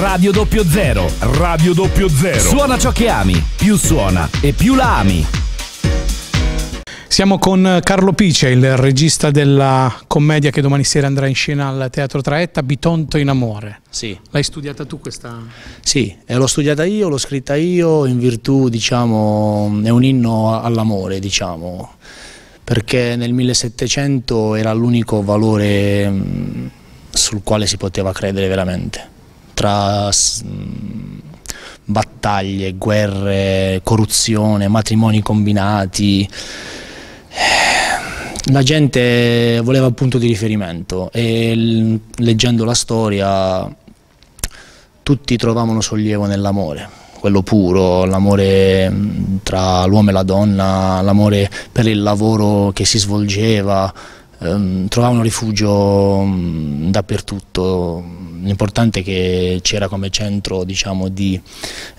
Radio Doppio Zero. Radio Doppio Zero. Suona ciò che ami. Più suona e più la ami. Siamo con Carlo Pice, il regista della commedia che domani sera andrà in scena al Teatro Traetta, Bitonto in Amore. Sì. L'hai studiata tu questa? Sì, l'ho studiata io, l'ho scritta io in virtù, diciamo, è un inno all'amore, diciamo, perché nel 1700 era l'unico valore mm, sul quale si poteva credere veramente tra battaglie, guerre, corruzione, matrimoni combinati. Eh, la gente voleva un punto di riferimento e leggendo la storia tutti trovavano sollievo nell'amore, quello puro, l'amore tra l'uomo e la donna, l'amore per il lavoro che si svolgeva, ehm, trovavano rifugio dappertutto l'importante è che c'era come centro diciamo, di,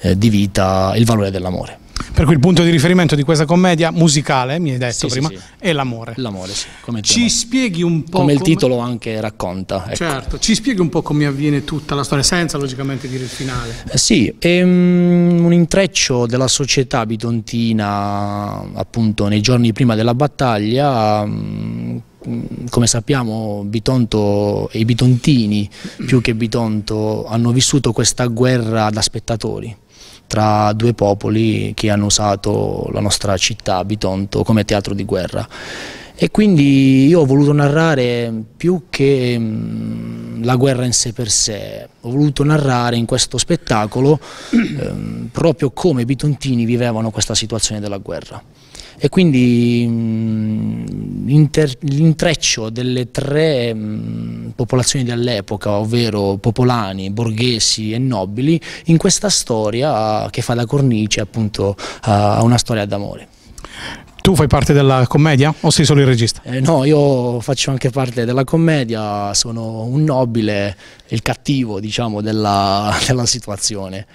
eh, di vita il valore dell'amore. Per cui il punto di riferimento di questa commedia musicale, mi hai detto sì, prima, sì, sì. è l'amore. L'amore, sì. Come ci spieghi un po'. Come, come, il titolo anche racconta. Ecco. Certo, ci spieghi un po' come avviene tutta la storia, senza logicamente dire il finale. Eh, sì, è um, ehm, un intreccio della società bitontina, appunto, nei giorni prima della battaglia. Um, come sappiamo Bitonto e i bitontini più che Bitonto hanno vissuto questa guerra da spettatori tra due popoli che hanno usato la nostra città, Bitonto, come teatro di guerra. E quindi io ho voluto narrare più che la guerra in sé per sé, ho voluto narrare in questo spettacolo eh, proprio come i bitontini vivevano questa situazione della guerra. E quindi mh, l'intreccio delle tre mm, popolazioni dell'epoca, ovvero popolani, borghesi e nobili, in questa storia che fa da cornice appunto a una storia d'amore. Tu fai parte della commedia o sei solo il regista? Eh, no, io faccio anche parte della commedia, sono un nobile, il cattivo diciamo, della, della situazione.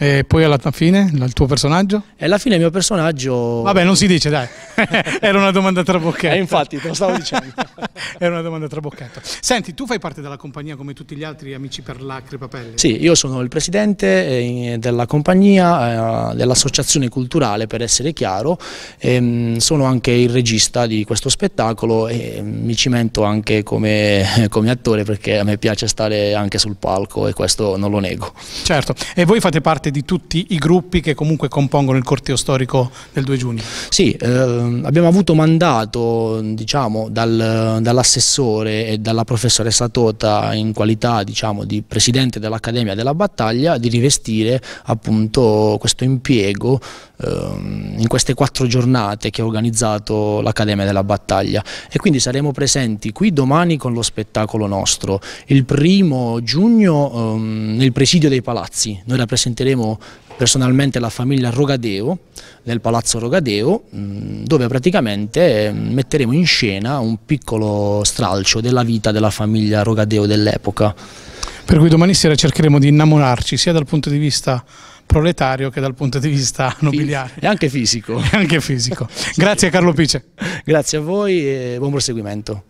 E poi alla fine il tuo personaggio? E alla fine il mio personaggio... Vabbè non si dice dai, era una domanda traboccata. Eh, infatti te lo stavo dicendo. era una domanda traboccata. Senti, tu fai parte della compagnia come tutti gli altri amici per lacri papelli? Sì, io sono il presidente eh, della compagnia, eh, dell'associazione culturale per essere chiaro, ehm, sono anche il regista di questo spettacolo e ehm, mi cimento anche come, come attore perché a me piace stare anche sul palco e questo non lo nego. Certo, e voi fate parte parte di tutti i gruppi che comunque compongono il corteo storico del 2 giugno. Sì, eh, abbiamo avuto mandato diciamo, dal, dall'assessore e dalla professoressa Tota in qualità diciamo, di presidente dell'Accademia della Battaglia di rivestire appunto questo impiego ehm, in queste quattro giornate che ha organizzato l'Accademia della Battaglia e quindi saremo presenti qui domani con lo spettacolo nostro, il primo giugno um, nel presidio dei palazzi, noi rappresenteremo ospiteremo personalmente la famiglia Rogadeo nel Palazzo Rogadeo mm, dove praticamente mm, metteremo in scena un piccolo stralcio della vita della famiglia Rogadeo dell'epoca. Per cui domani sera cercheremo di innamorarci sia dal punto di vista proletario che dal punto di vista nobiliare. E anche fisico. E anche fisico. Grazie Carlo Pice. Grazie a voi e buon proseguimento.